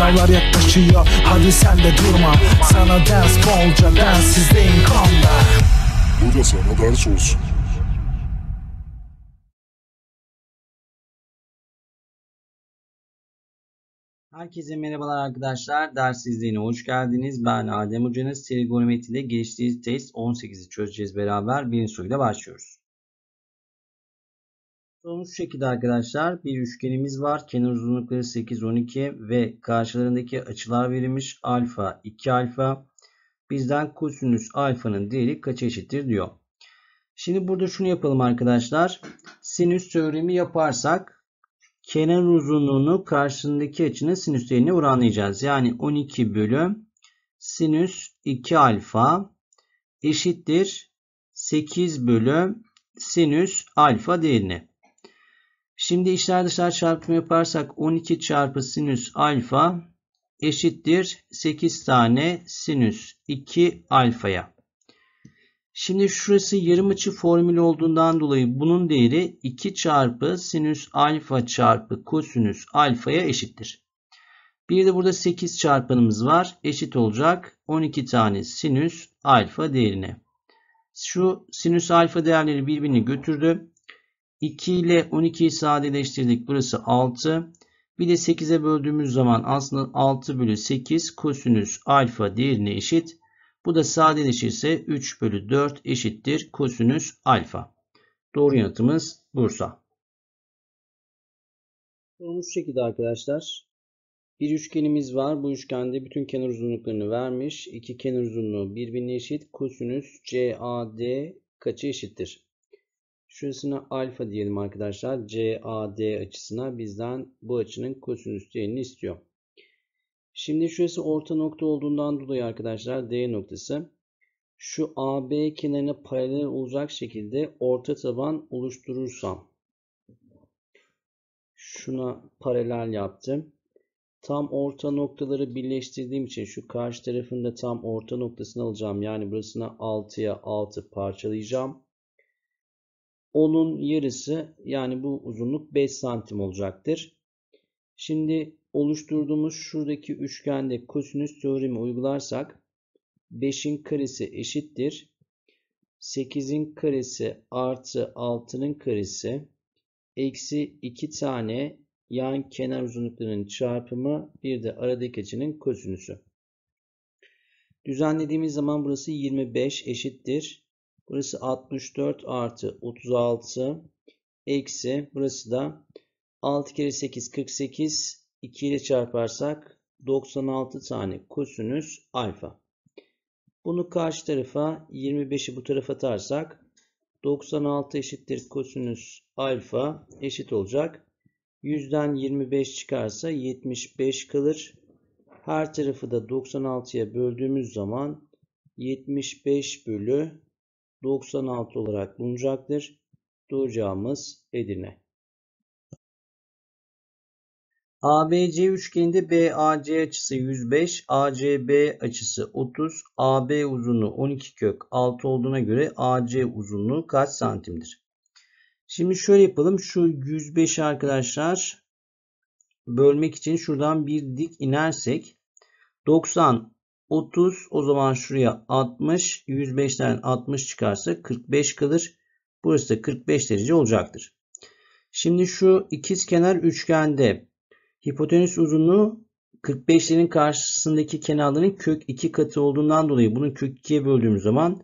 Sınavlar yaklaşıyor hadi sen de durma Sana ders bolca densizdeyim kanla Bu da sana ders olsun Herkese merhabalar arkadaşlar. Ders izleyine hoş geldiniz. Ben Adem Hoca'nız. Trigonometri ile geliştirici test 18'i çözeceğiz beraber. Birinci soruyla başlıyoruz. Sonuç şu şekilde arkadaşlar. Bir üçgenimiz var. Kenar uzunlukları 8, 12 ve karşılarındaki açılar verilmiş. Alfa, 2 alfa. Bizden kosinüs alfanın değeri kaça eşittir diyor. Şimdi burada şunu yapalım arkadaşlar. Sinüs teoremi yaparsak kenar uzunluğunu karşısındaki açının sinüs değerini oranlayacağız. Yani 12 bölü sinüs 2 alfa eşittir 8 bölü sinüs alfa değerini. Şimdi içler dışlar çarpımı yaparsak 12 çarpı sinüs alfa eşittir 8 tane sinüs 2 alfaya. Şimdi şurası yarım açı formülü olduğundan dolayı bunun değeri 2 çarpı sinüs alfa çarpı kosinüs alfaya eşittir. Bir de burada 8 çarpanımız var. Eşit olacak 12 tane sinüs alfa değerine. Şu sinüs alfa değerleri birbirini götürdü. 2 ile 12'yi sadeleştirdik. Burası 6. Bir de 8'e böldüğümüz zaman aslında 6 bölü 8 kosinüs alfa diğerine eşit. Bu da sadeleşirse 3 bölü 4 eşittir kosinüs alfa. Doğru yanıtımız Bursa. Sorumuz şu şekilde arkadaşlar. Bir üçgenimiz var. Bu üçgende bütün kenar uzunluklarını vermiş. İki kenar uzunluğu birbirine eşit. Kosinüs CAD kaça eşittir? Şurasına alfa diyelim arkadaşlar. CAD açısına bizden bu açının kosinüs değerini istiyor. Şimdi şurası orta nokta olduğundan dolayı arkadaşlar D noktası şu AB kenarına paralel olacak şekilde orta taban oluşturursam şuna paralel yaptım. Tam orta noktaları birleştirdiğim için şu karşı tarafında tam orta noktasını alacağım. Yani burasına 6'ya 6 parçalayacağım. 10'un yarısı yani bu uzunluk 5 santim olacaktır. Şimdi oluşturduğumuz şuradaki üçgende kosinüs teoremi uygularsak 5'in karesi eşittir. 8'in karesi artı 6'nın karesi eksi 2 tane yan kenar uzunluklarının çarpımı bir de aradaki açının kosinüsü. Düzenlediğimiz zaman burası 25 eşittir. Burası 64 artı 36 eksi burası da 6 kere 8 48 2 ile çarparsak 96 tane kosinüs alfa. Bunu karşı tarafa 25'i bu tarafa atarsak 96 eşittir kosinüs alfa eşit olacak. 100'den 25 çıkarsa 75 kalır. Her tarafı da 96'ya böldüğümüz zaman 75 bölü 96 olarak bulunacaktır. Duracağımız Edirne. ABC üçgeninde BAC açısı 105, ACB açısı 30, AB uzunluğu 12 kök 6 olduğuna göre AC uzunluğu kaç santimdir? Şimdi şöyle yapalım. Şu 105 arkadaşlar bölmek için şuradan bir dik inersek 90 30 o zaman şuraya 60 105'ten 60 çıkarsa 45 kalır. Burası da 45 derece olacaktır. Şimdi şu ikizkenar üçgende hipotenüs uzunluğu 45'lerin karşısındaki kenarların kök 2 katı olduğundan dolayı bunu kök 2'ye böldüğüm zaman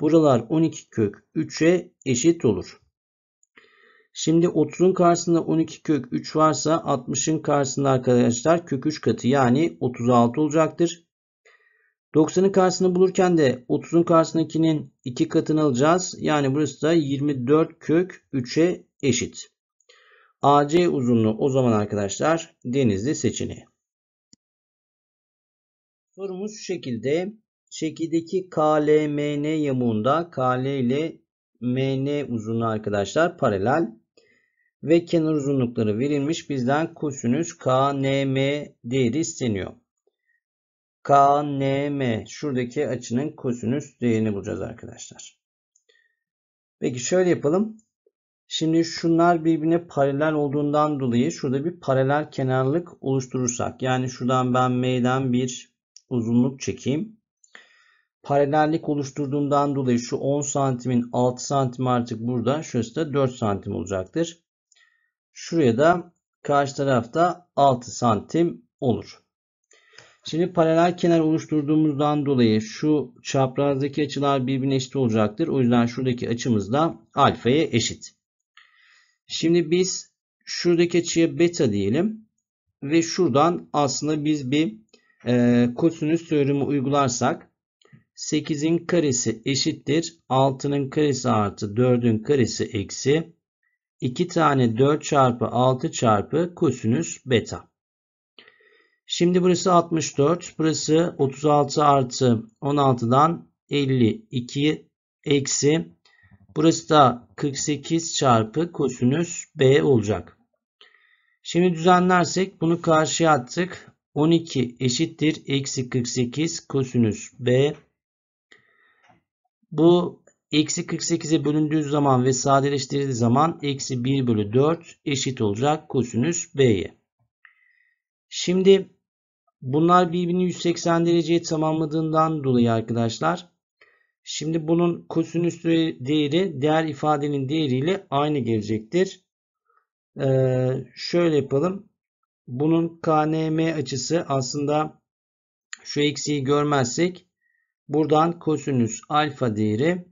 buralar 12 kök 3'e eşit olur. Şimdi 30'un karşısında 12 kök 3 varsa 60'ın karşısında arkadaşlar kök 3 katı yani 36 olacaktır. 90'ın karşısını bulurken de 30'un karşısındakinin 2 katını alacağız. Yani burası da 24 kök 3'e eşit. AC uzunluğu o zaman arkadaşlar denizli seçeneği. Sorumuz şu şekilde. Şekildeki KLMN yamuğunda KL ile MN uzunluğu arkadaşlar paralel ve kenar uzunlukları verilmiş. Bizden kosinüs KNM değeri isteniyor. KNM şuradaki açının kosinüs değerini bulacağız arkadaşlar. Peki şöyle yapalım. Şimdi şunlar birbirine paralel olduğundan dolayı şurada bir paralel kenarlık oluşturursak. Yani şuradan ben M'den bir uzunluk çekeyim. Paralellik oluşturduğundan dolayı şu 10 santimin 6 santim artık burada. Şurası da 4 santim olacaktır. Şuraya da karşı tarafta 6 santim olur. Şimdi paralel kenar oluşturduğumuzdan dolayı şu çaprazdaki açılar birbirine eşit olacaktır. O yüzden şuradaki açımız da alfaya eşit. Şimdi biz şuradaki açıya beta diyelim. Ve şuradan aslında biz bir e, kosinüs teoremi uygularsak 8'in karesi eşittir. 6'nın karesi artı 4'ün karesi eksi 2 tane 4 çarpı 6 çarpı kosinüs beta. Şimdi burası 64. Burası 36 artı 16'dan 52 eksi. Burası da 48 çarpı kosinüs B olacak. Şimdi düzenlersek bunu karşıya attık. 12 eşittir. Eksi 48 kosinüs B. Bu eksi 48'e bölündüğü zaman ve sadeleştirildiği zaman eksi 1 bölü 4 eşit olacak kosinüs B'ye. Şimdi Bunlar birbirini 180 dereceye tamamladığından dolayı arkadaşlar. Şimdi bunun kosinüs değeri değer ifadenin değeriyle aynı gelecektir. Ee, şöyle yapalım. Bunun KNM açısı aslında şu eksiği görmezsek buradan kosinüs alfa değeri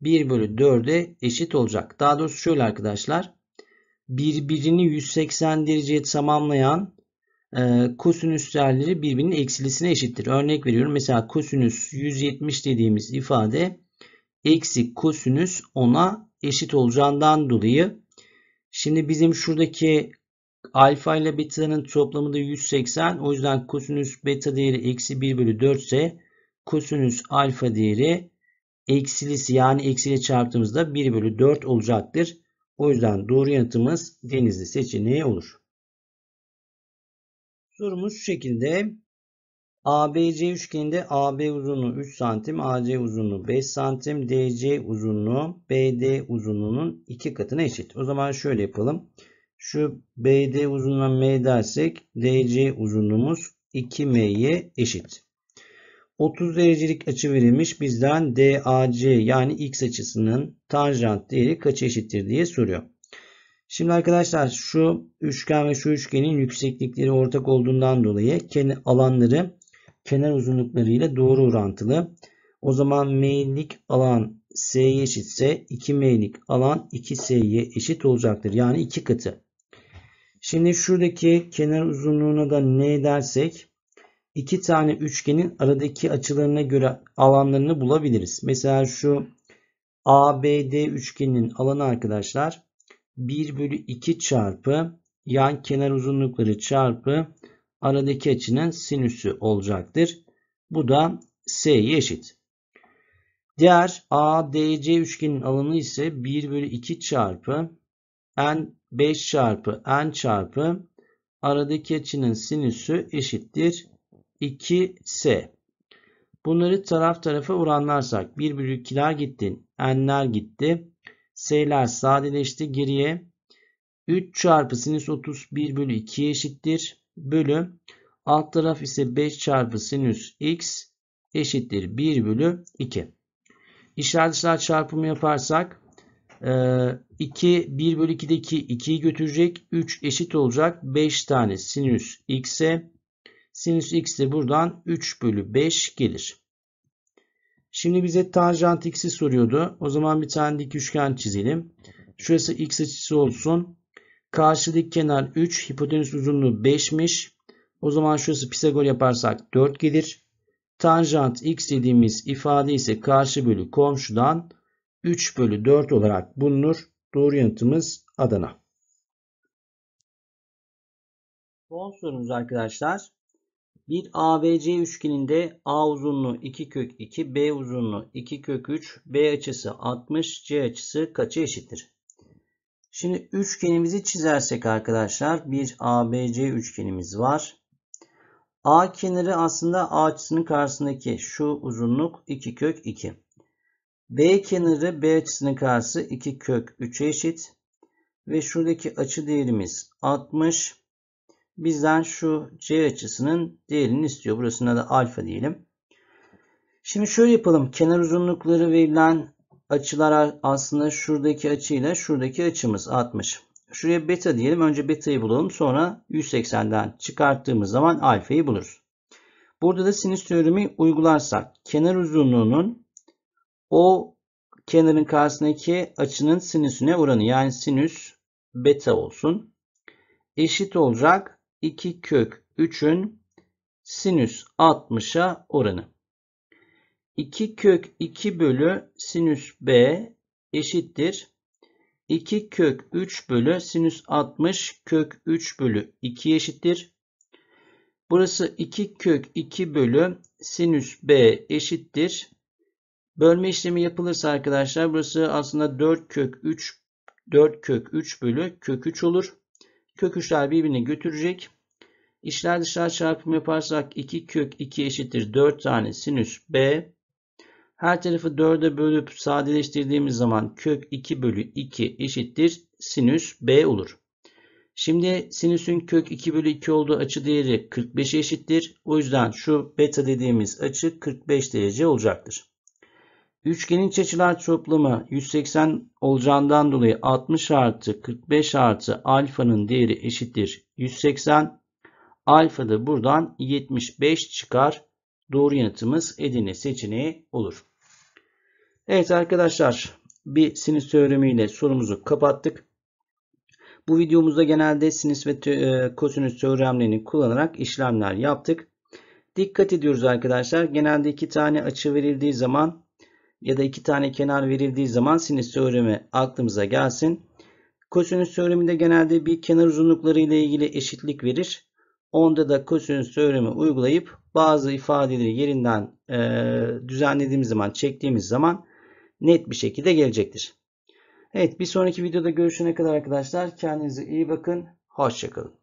1 bölü 4'e eşit olacak. Daha doğrusu şöyle arkadaşlar. Birbirini 180 dereceye tamamlayan ee, kosinüs değerleri birbirinin eksilisine eşittir. Örnek veriyorum. Mesela kosinüs 170 dediğimiz ifade eksi kosinüs 10'a eşit olacağından dolayı şimdi bizim şuradaki alfa ile beta'nın toplamı da 180. O yüzden kosinüs beta değeri eksi 1 bölü 4 ise kosinüs alfa değeri eksilisi yani eksiyle çarptığımızda 1 bölü 4 olacaktır. O yüzden doğru yanıtımız denizli seçeneği olur. Sorumuz şu şekilde. ABC üçgeninde AB uzunluğu 3 santim, AC uzunluğu 5 santim, DC uzunluğu BD uzunluğunun 2 katına eşit. O zaman şöyle yapalım. Şu BD uzunluğuna M dersek DC uzunluğumuz 2M'ye eşit. 30 derecelik açı verilmiş bizden DAC yani X açısının tanjant değeri kaç eşittir diye soruyor. Şimdi arkadaşlar şu üçgen ve şu üçgenin yükseklikleri ortak olduğundan dolayı alanları kenar uzunlukları ile doğru orantılı. O zaman m'lik alan s'ye eşitse 2m'lik alan 2s'ye eşit olacaktır. Yani iki katı. Şimdi şuradaki kenar uzunluğuna da n dersek iki tane üçgenin aradaki açılarına göre alanlarını bulabiliriz. Mesela şu ABD üçgeninin alanı arkadaşlar 1 bölü 2 çarpı yan kenar uzunlukları çarpı aradaki açının sinüsü olacaktır. Bu da s'ye eşit. Diğer ADC üçgenin alanı ise 1 bölü 2 çarpı n 5 çarpı n çarpı aradaki açının sinüsü eşittir 2s. Bunları taraf tarafa oranlarsak 1 bölü 2'ler gitti. n'ler gitti. S'ler sadeleşti. Geriye 3 çarpı sinüs 31 bölü 2 eşittir. Bölü alt taraf ise 5 çarpı sinüs x eşittir 1 bölü 2. İşler dışlar çarpımı yaparsak 2 e, 1 bölü 2'deki 2'yi götürecek. 3 eşit olacak. 5 tane sinüs x'e. Sinüs x de buradan 3 bölü 5 gelir. Şimdi bize tanjant x'i soruyordu. O zaman bir tane dik üçgen çizelim. Şurası x açısı olsun. Karşı kenar 3. Hipotenüs uzunluğu 5'miş. O zaman şurası Pisagor yaparsak 4 gelir. Tanjant x dediğimiz ifade ise karşı bölü komşudan 3 bölü 4 olarak bulunur. Doğru yanıtımız Adana. Son sorumuz arkadaşlar. Bir ABC üçgeninde A uzunluğu 2 kök 2, B uzunluğu 2 kök 3, B açısı 60, C açısı kaça eşittir? Şimdi üçgenimizi çizersek arkadaşlar bir ABC üçgenimiz var. A kenarı aslında A açısının karşısındaki şu uzunluk 2 kök 2. B kenarı B açısının karşısı 2 kök 3'e eşit. Ve şuradaki açı değerimiz 60 bizden şu C açısının değerini istiyor. Burasına da alfa diyelim. Şimdi şöyle yapalım. Kenar uzunlukları verilen açılar aslında şuradaki açıyla şuradaki açımız 60. Şuraya beta diyelim. Önce beta'yı bulalım. Sonra 180'den çıkarttığımız zaman alfayı buluruz. Burada da sinüs teoremi uygularsak kenar uzunluğunun o kenarın karşısındaki açının sinüsüne oranı yani sinüs beta olsun. Eşit olacak 2 kök 3'ün sinüs 60'a oranı. 2 kök 2 bölü sinüs b eşittir. 2 kök 3 bölü sinüs 60 kök 3 bölü 2 eşittir. Burası 2 kök 2 bölü sinüs b eşittir. Bölme işlemi yapılırsa arkadaşlar burası aslında 4 kök 3 4 kök 3 bölü kök 3 olur. Kök 3'ler birbirini götürecek. İçler dışlar çarpımı yaparsak 2 kök 2 eşittir 4 tane sinüs B. Her tarafı 4'e bölüp sadeleştirdiğimiz zaman kök 2 bölü 2 eşittir sinüs B olur. Şimdi sinüsün kök 2 bölü 2 olduğu açı değeri 45'e eşittir. O yüzden şu beta dediğimiz açı 45 derece olacaktır. Üçgenin açılar toplamı 180 olacağından dolayı 60 artı 45 artı alfanın değeri eşittir 180. Alfa da buradan 75 çıkar. Doğru yanıtımız Edirne seçeneği olur. Evet arkadaşlar bir sinüs teoremiyle sorumuzu kapattık. Bu videomuzda genelde sinüs ve e, kosinüs teoremlerini kullanarak işlemler yaptık. Dikkat ediyoruz arkadaşlar. Genelde iki tane açı verildiği zaman ya da iki tane kenar verildiği zaman sinüs teoremi aklımıza gelsin. Kosinüs teoremi de genelde bir kenar uzunlukları ile ilgili eşitlik verir. Onda da kosinüs teoremi uygulayıp bazı ifadeleri yerinden e, düzenlediğimiz zaman, çektiğimiz zaman net bir şekilde gelecektir. Evet bir sonraki videoda görüşene kadar arkadaşlar kendinize iyi bakın. Hoşçakalın.